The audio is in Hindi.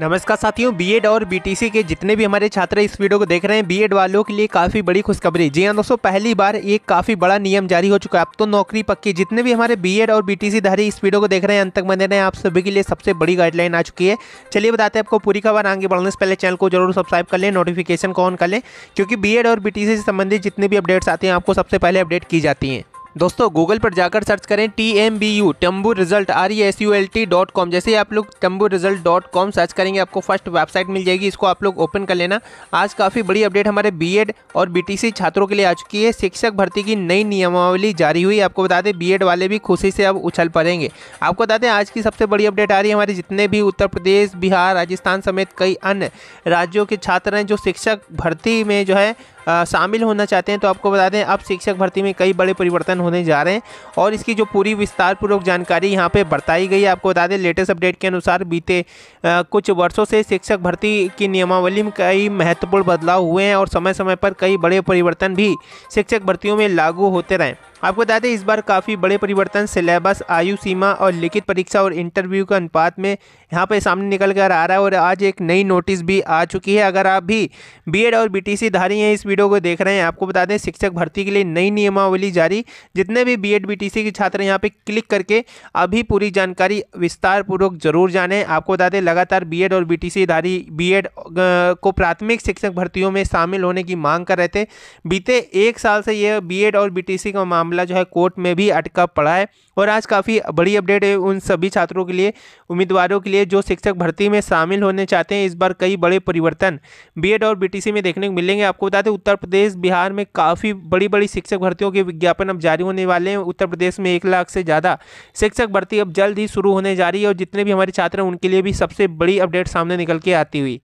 नमस्कार साथियों बीएड और बीटीसी के जितने भी हमारे छात्र इस वीडियो को देख रहे हैं बीएड वालों के लिए काफ़ी बड़ी खुशखबरी जी हाँ दोस्तों पहली बार एक काफ़ी बड़ा नियम जारी हो चुका है अब तो नौकरी पक्की जितने भी हमारे बीएड और बीटीसी धारी इस वीडियो को देख रहे हैं अंत तक बने रहे हैं आप सभी के लिए सबसे बड़ी गाइडलाइन आ चुकी है चलिए बताते हैं आपको पूरी खबर आगे बढ़ने से पहले चैनल को जरूर सब्सक्राइब कर लें नोटिफिकेशन को ऑन कर लें क्योंकि बी और बी से संबंधित जितने भी अपडेट्स आती हैं आपको सबसे पहले अपडेट की जाती हैं दोस्तों गूगल पर जाकर सर्च करें T M B U TMBU result R E S U L T dot com जैसे ही आप लोग TMBU result dot com search करेंगे आपको फर्स्ट वेबसाइट मिल जाएगी इसको आप लोग ओपन कर लेना आज काफ़ी बड़ी अपडेट हमारे बी एड e और बी टी सी छात्रों के लिए आ चुकी है शिक्षक भर्ती की नई नियमावली जारी हुई आपको बता दें बी एड e वाले भी खुशी से अब उछल पड़ेंगे आपको बता दें आज की सबसे बड़ी अपडेट आ रही है हमारे जितने भी उत्तर प्रदेश बिहार राजस्थान समेत कई अन्य राज्यों के छात्र हैं जो शिक्षक भर्ती में जो है शामिल होना चाहते हैं तो आपको बता दें अब शिक्षक भर्ती में कई बड़े परिवर्तन होने जा रहे हैं और इसकी जो पूरी विस्तारपूर्वक जानकारी यहाँ पर बताई गई है आपको बता दें लेटेस्ट अपडेट के अनुसार बीते कुछ वर्षों से शिक्षक भर्ती की नियमावली में कई महत्वपूर्ण बदलाव हुए हैं और समय समय पर कई बड़े परिवर्तन भी शिक्षक भर्तियों में लागू होते रहें आपको बता दें इस बार काफ़ी बड़े परिवर्तन सिलेबस आयु सीमा और लिखित परीक्षा और इंटरव्यू के अनुपात में यहाँ पर सामने निकल कर आ रहा है और आज एक नई नोटिस भी आ चुकी है अगर आप भी बीएड और बीटीसी धारी हैं इस वीडियो को देख रहे हैं आपको बता दें शिक्षक भर्ती के लिए नई नियमावली जारी जितने भी बी एड के छात्र यहाँ पर क्लिक करके अभी पूरी जानकारी विस्तारपूर्वक जरूर जाने आपको बता दें लगातार बी और बी धारी बी को प्राथमिक शिक्षक भर्तियों में शामिल होने की मांग कर रहे थे बीते एक साल से यह बी और बी का मामला मामला जो है कोर्ट में भी अटका पड़ा है और आज काफ़ी बड़ी अपडेट है उन सभी छात्रों के लिए उम्मीदवारों के लिए जो शिक्षक भर्ती में शामिल होने चाहते हैं इस बार कई बड़े परिवर्तन बी और बी में देखने को मिलेंगे आपको बता दें उत्तर प्रदेश बिहार में काफ़ी बड़ी बड़ी शिक्षक भर्तियों के विज्ञापन अब जारी होने वाले हैं उत्तर प्रदेश में एक लाख से ज़्यादा शिक्षक भर्ती अब जल्द ही शुरू होने जा रही है और जितने भी हमारे छात्र हैं उनके लिए भी सबसे बड़ी अपडेट सामने निकल के आती हुई